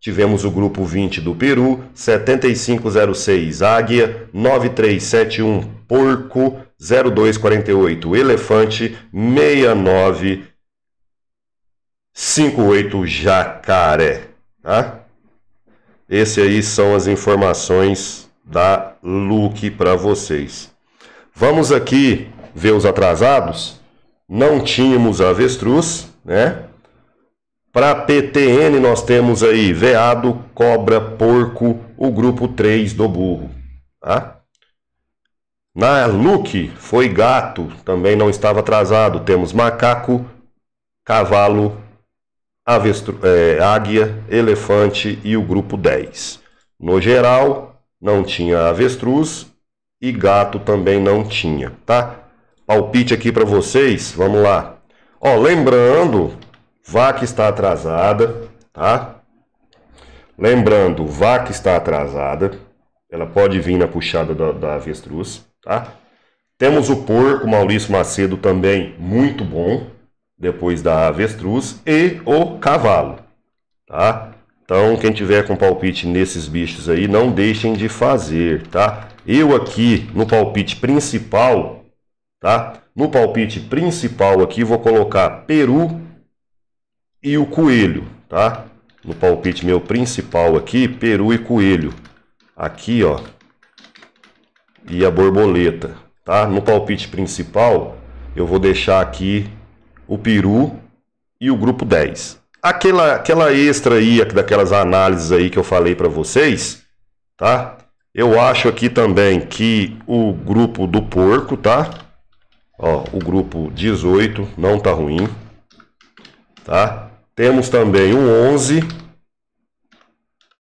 Tivemos o grupo 20 do Peru, 7506 Águia, 9371 Porco, 0248 Elefante, 6958 Jacaré. Tá? Esse aí são as informações da Luke para vocês. Vamos aqui ver os atrasados. Não tínhamos avestruz, né? Para PTN nós temos aí veado, cobra, porco, o grupo 3 do burro. Tá? Na look foi gato, também não estava atrasado. Temos macaco, cavalo, avestru, é, águia, elefante e o grupo 10. No geral, não tinha avestruz e gato também não tinha, tá? Palpite aqui para vocês, vamos lá. Ó, lembrando VAC está atrasada, tá? Lembrando, VAC está atrasada. Ela pode vir na puxada da, da avestruz, tá? Temos o porco Maurício Macedo também muito bom, depois da avestruz, e o cavalo, tá? Então, quem tiver com palpite nesses bichos aí, não deixem de fazer, tá? Eu aqui no palpite principal, tá? No palpite principal aqui vou colocar peru, e o coelho, tá? No palpite meu principal aqui, peru e coelho. Aqui, ó. E a borboleta, tá? No palpite principal, eu vou deixar aqui o peru e o grupo 10. Aquela, aquela extra aí, daquelas análises aí que eu falei para vocês, tá? Eu acho aqui também que o grupo do porco, tá? Ó, o grupo 18 não tá ruim, tá? Temos também um 11,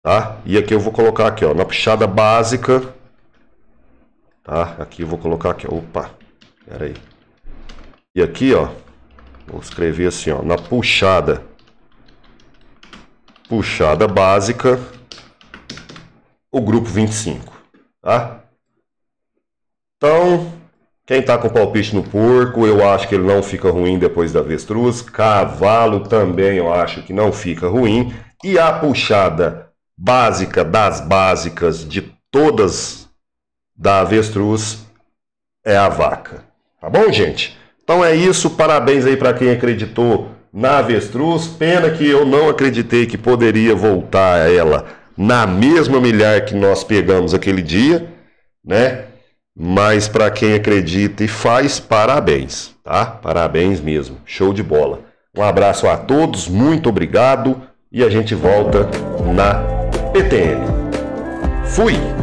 tá? E aqui eu vou colocar aqui, ó, na puxada básica, tá? Aqui eu vou colocar aqui, opa, pera aí. E aqui, ó, vou escrever assim, ó, na puxada, puxada básica, o grupo 25, tá? Então, quem tá com palpite no porco, eu acho que ele não fica ruim depois da avestruz. Cavalo também eu acho que não fica ruim. E a puxada básica das básicas de todas da avestruz é a vaca. Tá bom, gente? Então é isso. Parabéns aí para quem acreditou na avestruz. Pena que eu não acreditei que poderia voltar a ela na mesma milhar que nós pegamos aquele dia, né? Mas para quem acredita e faz, parabéns, tá? Parabéns mesmo. Show de bola. Um abraço a todos, muito obrigado e a gente volta na PTN. Fui!